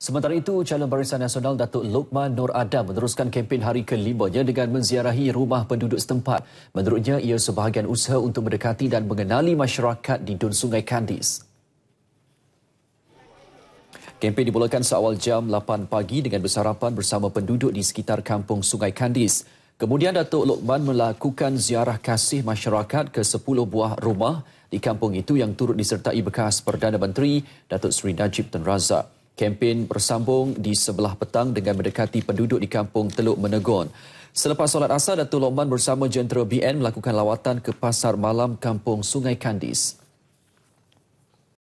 Sementara itu, calon Barisan Nasional Datuk Lokman Nur Adam meneruskan kempen hari kelimanya dengan menziarahi rumah penduduk setempat. Menurutnya, ia sebahagian usaha untuk mendekati dan mengenali masyarakat di Dun Sungai Kandis. Kempen dimulakan seawal jam 8 pagi dengan bersarapan bersama penduduk di sekitar kampung Sungai Kandis. Kemudian Datuk Lokman melakukan ziarah kasih masyarakat ke 10 buah rumah di kampung itu yang turut disertai bekas Perdana Menteri Datuk Seri Najib Tun Razak. Kempen bersambung di sebelah petang dengan mendekati penduduk di kampung Teluk Menegon. Selepas solat asar, Datuk Lomban bersama Jentera BN melakukan lawatan ke pasar malam kampung Sungai Kandis.